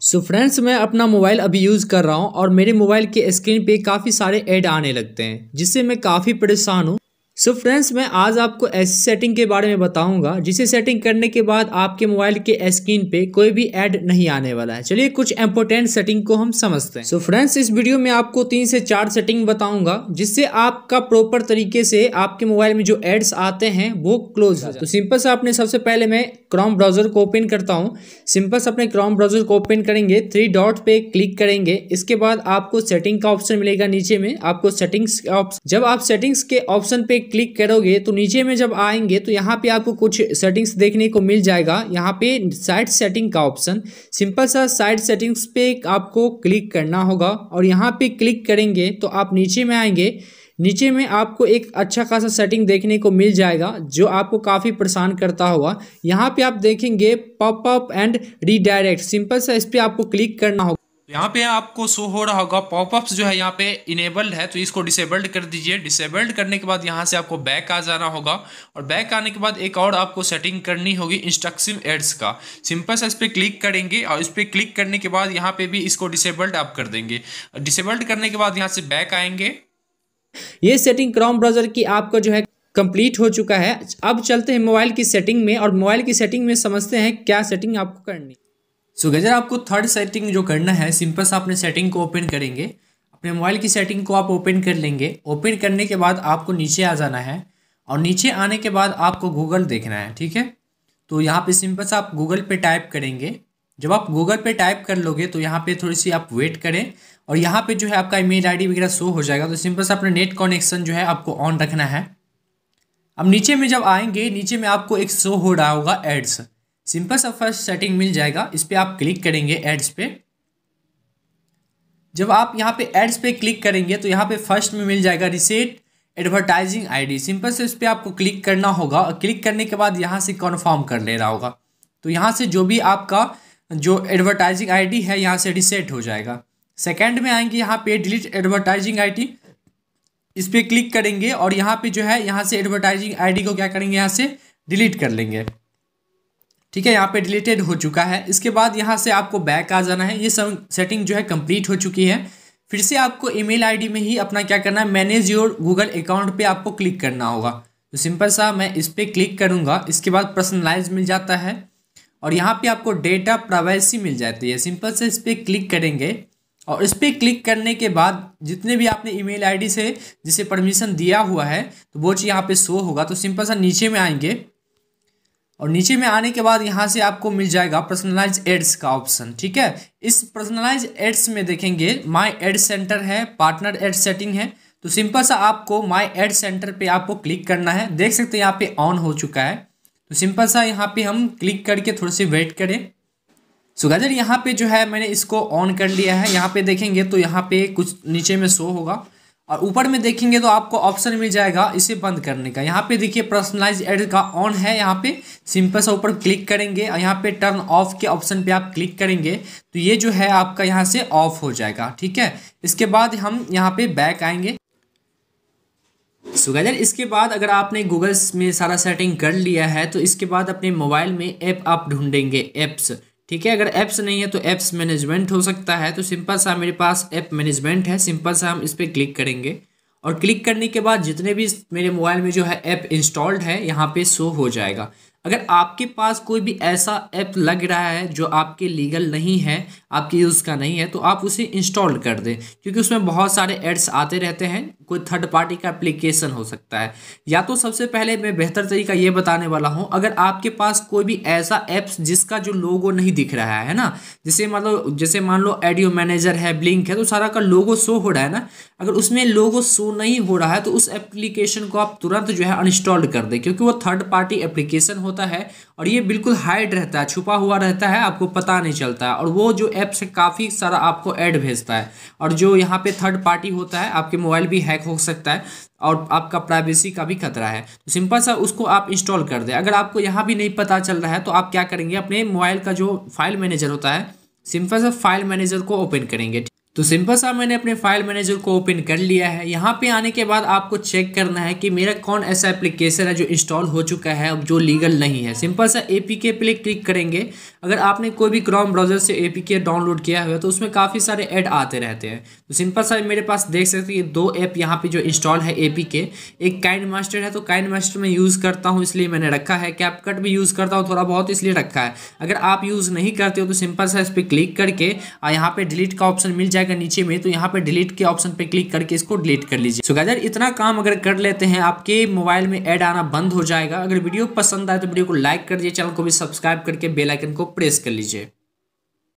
सो so friends मैं अपना mobile अभी यूज़ कर रहा हूँ और मेरे मोबाइल के स्क्रीन पे काफ़ी सारे ऐड आने लगते हैं जिससे मैं काफ़ी परेशान हूँ सो so फ्रेंड्स मैं आज आपको ऐसी सेटिंग के बारे में बताऊंगा जिसे सेटिंग करने के बाद आपके मोबाइल के स्क्रीन पे कोई भी ऐड नहीं आने वाला है चलिए कुछ इंपोर्टेंट सेटिंग को हम समझते हैं सो so फ्रेंड्स इस वीडियो में आपको तीन से चार सेटिंग बताऊंगा जिससे आपका प्रॉपर तरीके से आपके मोबाइल में जो एड्स आते हैं वो क्लोज है तो सिंपल से आपने सबसे पहले मैं क्रॉम ब्राउजर को ओपन करता हूँ सिंपल से अपने क्रॉम ब्राउजर को ओपन करेंगे थ्री डॉट पे क्लिक करेंगे इसके बाद आपको सेटिंग का ऑप्शन मिलेगा नीचे में आपको सेटिंग्स का ऑप्शन जब आप सेटिंग्स के ऑप्शन पे क्लिक करोगे तो नीचे में जब आएंगे तो यहाँ पे आपको कुछ सेटिंग्स देखने को मिल जाएगा यहाँ पे साइड सेटिंग का ऑप्शन सिंपल सा साइड सेटिंग्स पे आपको क्लिक करना होगा और यहाँ पे क्लिक करेंगे तो आप नीचे में आएंगे नीचे में आपको एक अच्छा खासा सेटिंग देखने को मिल जाएगा जो आपको काफ़ी परेशान करता होगा यहाँ पे आप देखेंगे पॉपअप एंड रीडायरेक्ट सिंपल सा इस पर आपको क्लिक करना होगा तो यहाँ पे आपको शो हो रहा होगा पॉपअप्स जो है यहाँ पे इनेबल्ड है तो इसको डिसेबल्ड कर दीजिए डिसेबल्ड करने के बाद यहाँ से आपको बैक आ जाना होगा और बैक आने के बाद एक और आपको सेटिंग करनी होगी इंस्ट्रक्सिव एड्स का सिंपल सा इस पर क्लिक करेंगे और इस पर क्लिक करने के बाद यहाँ पे भी इसको डिसेबल्ड आप कर देंगे डिसेबल्ड करने के बाद यहाँ से बैक आएंगे ये सेटिंग क्रॉम ब्राउजर की आपको जो है कंप्लीट हो चुका है अब चलते हैं मोबाइल की सेटिंग में और मोबाइल की सेटिंग में समझते हैं क्या सेटिंग आपको करनी सो so, गजर आपको थर्ड सेटिंग जो करना है सिंपल सा अपने सेटिंग को ओपन करेंगे अपने मोबाइल की सेटिंग को आप ओपन कर लेंगे ओपन करने के बाद आपको नीचे आ जाना है और नीचे आने के बाद आपको गूगल देखना है ठीक है तो यहाँ पे सिंपल सा आप गूगल पे टाइप करेंगे जब आप गूगल पे टाइप कर लोगे तो यहाँ पे थोड़ी सी आप वेट करें और यहाँ पे जो है आपका ईमेल आईडी वगैरह शो हो जाएगा तो सिंपल सा अपना नेट कनेक्शन जो है आपको ऑन रखना है अब नीचे में जब आएंगे नीचे में आपको एक शो हो रहा होगा एड्स सिंपल सा फर्स्ट सेटिंग मिल जाएगा इस पर आप क्लिक करेंगे एड्स पे जब आप यहाँ पे एड्स पे क्लिक करेंगे तो यहाँ पे फर्स्ट में मिल जाएगा रिसेट एडवर्टाइजिंग आईडी सिंपल से इस पर आपको क्लिक करना होगा और क्लिक करने के बाद यहाँ से कन्फर्म कर लेना होगा तो यहाँ से जो भी आपका जो एडवर्टाइजिंग आईडी है यहाँ से रिसेट हो जाएगा सेकेंड में आएंगे यहाँ पे डिलीट एडवर्टाइजिंग डी इस पर क्लिक करेंगे और यहाँ पर जो है यहाँ से एडवर्टाइजिंग डी को क्या करेंगे यहाँ से डिलीट कर लेंगे ठीक है यहाँ पे डिलीटेड हो चुका है इसके बाद यहाँ से आपको बैक आ जाना है ये सब सेटिंग जो है कंप्लीट हो चुकी है फिर से आपको ईमेल आईडी में ही अपना क्या करना है मैनेज योर गूगल अकाउंट पे आपको क्लिक करना होगा तो सिंपल सा मैं इस पर क्लिक करूँगा इसके बाद पर्सनलाइज मिल जाता है और यहाँ पर आपको डेटा प्राइवेसी मिल जाती है सिंपल से इस पर क्लिक करेंगे और इस पर क्लिक करने के बाद जितने भी आपने ईमेल आईडी से जिसे परमिशन दिया हुआ है तो वो चीज़ यहाँ पे शो होगा तो सिंपल सा नीचे में आएंगे और नीचे में आने के बाद यहाँ से आपको मिल जाएगा पर्सनलाइज एड्स का ऑप्शन ठीक है इस पर्सनलाइज एड्स में देखेंगे माई एड सेंटर है पार्टनर एड सेटिंग है तो सिंपल सा आपको माई एड सेंटर पे आपको क्लिक करना है देख सकते हैं यहाँ पे ऑन हो चुका है तो सिंपल सा यहाँ पे हम क्लिक करके थोड़ी सी वेट करें सो गाजर यहाँ पे जो है मैंने इसको ऑन कर लिया है यहाँ पे देखेंगे तो यहाँ पे कुछ नीचे में शो होगा और ऊपर में देखेंगे तो आपको ऑप्शन मिल जाएगा इसे बंद करने का यहाँ पे देखिए पर्सनलाइज एड का ऑन है यहाँ पे सिंपल सा ऊपर क्लिक करेंगे और यहाँ पे टर्न ऑफ के ऑप्शन पे आप क्लिक करेंगे तो ये जो है आपका यहाँ से ऑफ हो जाएगा ठीक है इसके बाद हम यहाँ पे बैक आएंगे सो इसके बाद अगर आपने गूगल्स में सारा सेटिंग कर लिया है तो इसके बाद अपने मोबाइल में ऐप आप ढूंढेंगे ऐप्स ठीक है अगर ऐप्स नहीं है तो ऐप्स मैनेजमेंट हो सकता है तो सिंपल सा मेरे पास ऐप मैनेजमेंट है सिंपल सा हम इस पर क्लिक करेंगे और क्लिक करने के बाद जितने भी मेरे मोबाइल में जो है ऐप इंस्टॉल्ड है यहाँ पे शो हो जाएगा अगर आपके पास कोई भी ऐसा ऐप लग रहा है जो आपके लीगल नहीं है आपके यूज़ का नहीं है तो आप उसे इंस्टॉल कर दें क्योंकि उसमें बहुत सारे एड्स आते रहते हैं कोई थर्ड पार्टी का एप्लीकेशन हो सकता है या तो सबसे पहले मैं बेहतर तरीका ये बताने वाला हूँ अगर आपके पास कोई भी ऐसा एप्स जिसका जो लोगो नहीं दिख रहा है ना जैसे मतलब जैसे मान लो एडियो मैनेजर है ब्लिंक है तो सारा का लोगो शो हो रहा है ना अगर उसमें लोगो शो नहीं हो रहा है तो उस एप्लीकेशन को आप तुरंत जो है अनइंस्टॉल कर दें क्योंकि वो थर्ड पार्टी एप्लीकेशन होता है और ये बिल्कुल हाइड रहता है छुपा हुआ रहता है आपको पता नहीं चलता है और वो जो एप्स काफ़ी सारा आपको ऐड भेजता है और जो यहाँ पे थर्ड पार्टी होता है आपके मोबाइल भी हैक हैक हो सकता है और आपका प्राइवेसी का भी खतरा है तो सिंपल सा उसको आप इंस्टॉल कर दें अगर आपको यहाँ भी नहीं पता चल रहा है तो आप क्या करेंगे अपने मोबाइल का जो फाइल मैनेजर होता है सिंपल सा फाइल मैनेजर को ओपन करेंगे तो सिंपल सा मैंने अपने फाइल मैनेजर को ओपन कर लिया है यहाँ पे आने के बाद आपको चेक करना है कि मेरा कौन ऐसा एप्लीकेशन है जो इंस्टॉल हो चुका है जो लीगल नहीं है सिंपल सा ए पी के पे क्लिक करेंगे अगर आपने कोई भी क्रोम ब्राउजर से ए डाउनलोड किया हुआ है तो उसमें काफ़ी सारे ऐड आते रहते हैं तो सिंपल सा मेरे पास देख सकते हैं दो ऐप यहाँ पे जो इंस्टॉल है ए एक काइंड मास्टर है तो काइंड मास्टर में यूज़ करता हूँ इसलिए मैंने रखा है कैपकट भी यूज़ करता हूँ थोड़ा बहुत इसलिए रखा है अगर आप यूज़ नहीं करते हो तो सिंपल सा इस पर क्लिक करके यहाँ पर डिलीट का ऑप्शन मिल जाएगा नीचे में तो यहाँ पर डिलीट के ऑप्शन पर क्लिक करके इसको डिलीट कर लीजिए सो गाजर इतना काम अगर कर लेते हैं आपके मोबाइल में ऐड आना बंद हो जाएगा अगर वीडियो पसंद आए तो वीडियो को लाइक कर दिए चैनल को भी सब्सक्राइब करके बेलाइकन को प्रेस कर लीजिए